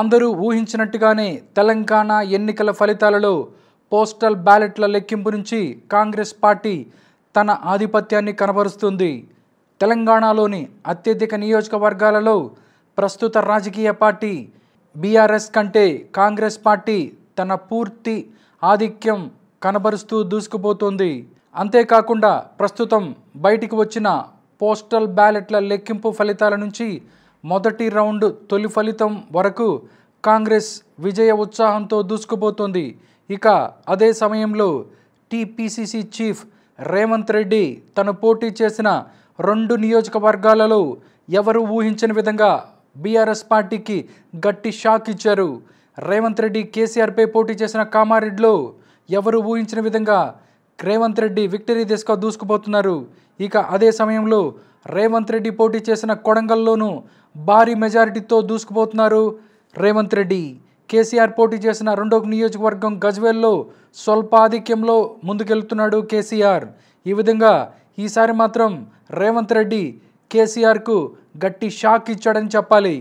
అందరూ ఊహించినట్టుగానే తెలంగాణ ఎన్నికల ఫలితాలలో పోస్టల్ బ్యాలెట్ల లెక్కింపు నుంచి కాంగ్రెస్ పార్టీ తన ఆధిపత్యాన్ని కనబరుస్తుంది తెలంగాణలోని అత్యధిక నియోజకవర్గాలలో ప్రస్తుత రాజకీయ పార్టీ బీఆర్ఎస్ కంటే కాంగ్రెస్ పార్టీ తన పూర్తి ఆధిక్యం కనబరుస్తూ దూసుకుపోతోంది అంతేకాకుండా ప్రస్తుతం బయటికి వచ్చిన పోస్టల్ బ్యాలెట్ల లెక్కింపు ఫలితాల నుంచి మొదటి రౌండ్ తొలి ఫలితం వరకు కాంగ్రెస్ విజయ ఉత్సాహంతో దూసుకుపోతోంది ఇక అదే సమయంలో టీపీసీసీ చీఫ్ రేవంత్ రెడ్డి తను పోటీ చేసిన రెండు నియోజకవర్గాలలో ఎవరు ఊహించని విధంగా బీఆర్ఎస్ పార్టీకి గట్టి షాక్ ఇచ్చారు రేవంత్ రెడ్డి కేసీఆర్పై పోటీ చేసిన కామారెడ్డిలో ఎవరు ఊహించిన విధంగా రేవంత్ రెడ్డి విక్టరీ దిశగా దూసుకుపోతున్నారు ఇక అదే సమయంలో రేవంత్ రెడ్డి పోటీ చేసిన కొడంగల్లోనూ భారీ మెజారిటీతో దూసుకుపోతున్నారు రేవంత్ రెడ్డి కేసీఆర్ పోటీ చేసిన రెండో నియోజకవర్గం గజ్వేల్లో స్వల్ప ఆధిక్యంలో ముందుకెళ్తున్నాడు కేసీఆర్ ఈ విధంగా ఈసారి మాత్రం రేవంత్ రెడ్డి కేసీఆర్కు గట్టి షాక్ ఇచ్చాడని చెప్పాలి